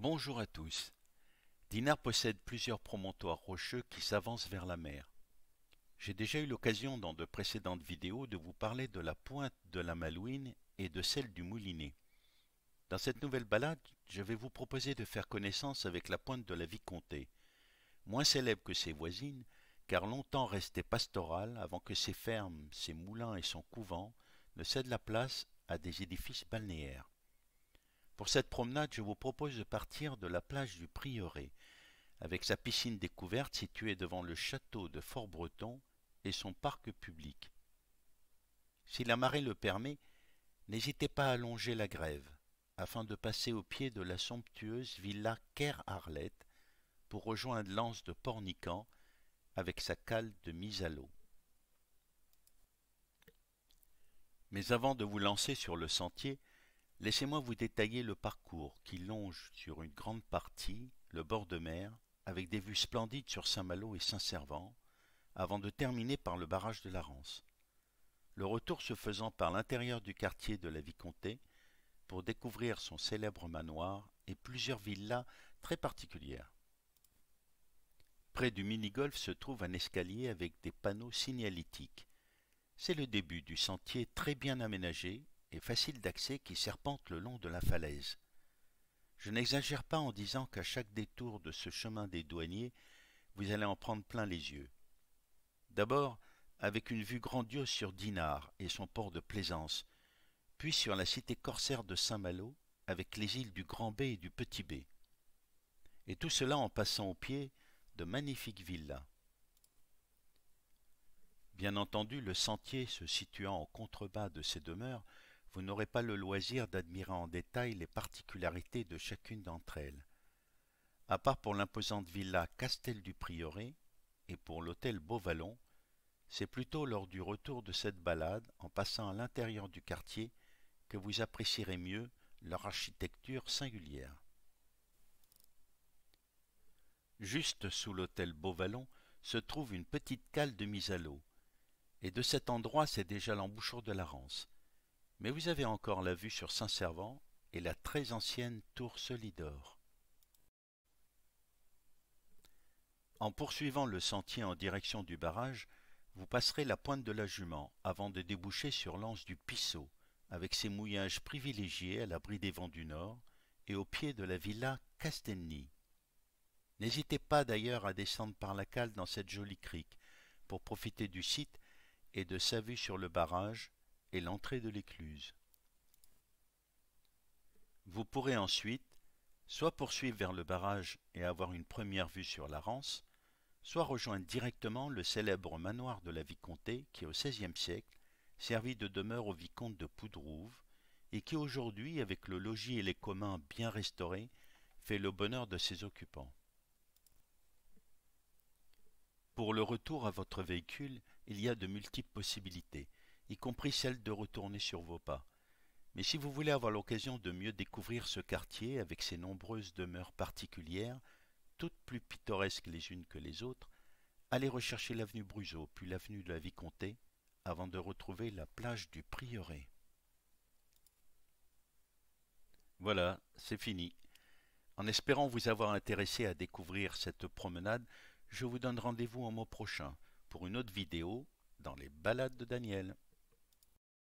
Bonjour à tous. Dinard possède plusieurs promontoires rocheux qui s'avancent vers la mer. J'ai déjà eu l'occasion dans de précédentes vidéos de vous parler de la pointe de la Malouine et de celle du Moulinet. Dans cette nouvelle balade, je vais vous proposer de faire connaissance avec la pointe de la Vicomté, moins célèbre que ses voisines, car longtemps restée pastorale avant que ses fermes, ses moulins et son couvent ne cèdent la place à des édifices balnéaires. Pour cette promenade, je vous propose de partir de la plage du Prieuré, avec sa piscine découverte située devant le château de Fort-Breton et son parc public. Si la marée le permet, n'hésitez pas à longer la grève, afin de passer au pied de la somptueuse villa Ker Arlette pour rejoindre l'anse de Pornican avec sa cale de mise à l'eau. Mais avant de vous lancer sur le sentier, Laissez-moi vous détailler le parcours qui longe sur une grande partie le bord de mer, avec des vues splendides sur Saint-Malo et Saint-Servant, avant de terminer par le barrage de la Rance. Le retour se faisant par l'intérieur du quartier de la Vicomté pour découvrir son célèbre manoir et plusieurs villas très particulières. Près du mini-golf se trouve un escalier avec des panneaux signalétiques. C'est le début du sentier très bien aménagé et facile d'accès qui serpente le long de la falaise. Je n'exagère pas en disant qu'à chaque détour de ce chemin des douaniers, vous allez en prendre plein les yeux. D'abord, avec une vue grandiose sur Dinard et son port de plaisance, puis sur la cité corsaire de Saint-Malo, avec les îles du Grand B et du Petit B. Et tout cela en passant au pied de magnifiques villas. Bien entendu, le sentier se situant en contrebas de ces demeures vous n'aurez pas le loisir d'admirer en détail les particularités de chacune d'entre elles. À part pour l'imposante villa Castel du Prieuré et pour l'hôtel Beauvalon, c'est plutôt lors du retour de cette balade, en passant à l'intérieur du quartier, que vous apprécierez mieux leur architecture singulière. Juste sous l'hôtel Beauvalon se trouve une petite cale de mise à l'eau, et de cet endroit c'est déjà l'embouchure de la Rance mais vous avez encore la vue sur Saint-Servant et la très ancienne tour Solidor. En poursuivant le sentier en direction du barrage, vous passerez la pointe de la jument avant de déboucher sur l'anse du Pisseau, avec ses mouillages privilégiés à l'abri des vents du nord et au pied de la villa Castelny. N'hésitez pas d'ailleurs à descendre par la cale dans cette jolie crique pour profiter du site et de sa vue sur le barrage et l'entrée de l'écluse. Vous pourrez ensuite soit poursuivre vers le barrage et avoir une première vue sur la Rance, soit rejoindre directement le célèbre manoir de la vicomté qui, au XVIe siècle, servit de demeure au vicomte de Poudrouve et qui aujourd'hui, avec le logis et les communs bien restaurés, fait le bonheur de ses occupants. Pour le retour à votre véhicule, il y a de multiples possibilités, y compris celle de retourner sur vos pas. Mais si vous voulez avoir l'occasion de mieux découvrir ce quartier avec ses nombreuses demeures particulières, toutes plus pittoresques les unes que les autres, allez rechercher l'avenue Bruzeau, puis l'avenue de la Vicomté avant de retrouver la plage du Prieuré. Voilà, c'est fini. En espérant vous avoir intéressé à découvrir cette promenade, je vous donne rendez-vous en mois prochain pour une autre vidéo dans les balades de Daniel.